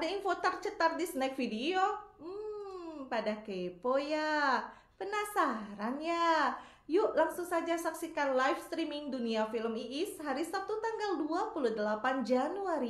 ada info tercetar di snack video? Hmm, pada kepo ya? Penasaran ya? Yuk langsung saja saksikan live streaming Dunia Film IIS hari Sabtu tanggal 28 Januari